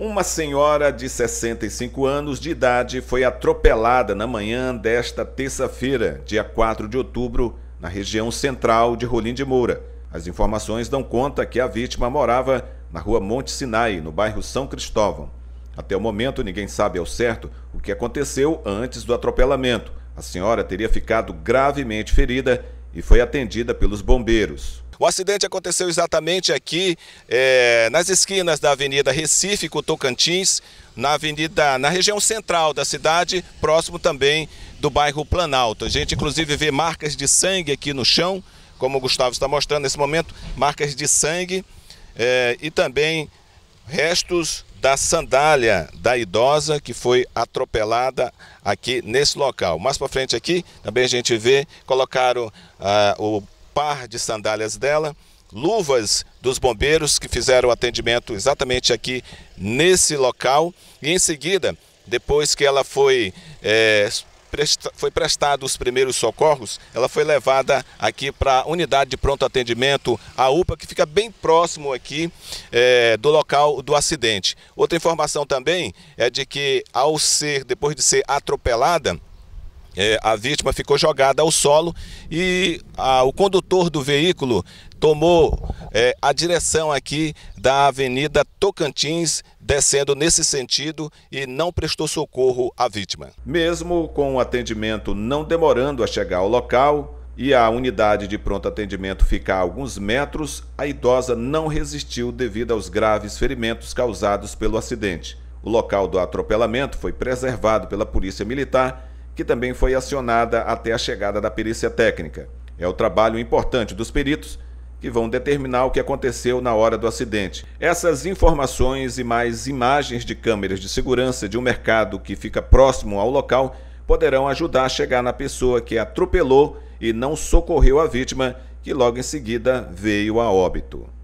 Uma senhora de 65 anos de idade foi atropelada na manhã desta terça-feira, dia 4 de outubro, na região central de Rolim de Moura. As informações dão conta que a vítima morava na rua Monte Sinai, no bairro São Cristóvão. Até o momento, ninguém sabe ao certo o que aconteceu antes do atropelamento. A senhora teria ficado gravemente ferida e foi atendida pelos bombeiros. O acidente aconteceu exatamente aqui, é, nas esquinas da Avenida Recife com Tocantins, na avenida, na região central da cidade, próximo também do bairro Planalto. A gente inclusive vê marcas de sangue aqui no chão, como o Gustavo está mostrando nesse momento, marcas de sangue é, e também restos da sandália da idosa que foi atropelada aqui nesse local. Mais para frente aqui, também a gente vê, colocaram ah, o par de sandálias dela, luvas dos bombeiros que fizeram o atendimento exatamente aqui nesse local. E em seguida, depois que ela foi, é, presta, foi prestado os primeiros socorros, ela foi levada aqui para a unidade de pronto atendimento, a UPA, que fica bem próximo aqui é, do local do acidente. Outra informação também é de que ao ser, depois de ser atropelada, é, a vítima ficou jogada ao solo e a, o condutor do veículo tomou é, a direção aqui da Avenida Tocantins, descendo nesse sentido e não prestou socorro à vítima. Mesmo com o atendimento não demorando a chegar ao local e a unidade de pronto atendimento ficar a alguns metros, a idosa não resistiu devido aos graves ferimentos causados pelo acidente. O local do atropelamento foi preservado pela Polícia Militar que também foi acionada até a chegada da perícia técnica. É o trabalho importante dos peritos que vão determinar o que aconteceu na hora do acidente. Essas informações e mais imagens de câmeras de segurança de um mercado que fica próximo ao local poderão ajudar a chegar na pessoa que atropelou e não socorreu a vítima, que logo em seguida veio a óbito.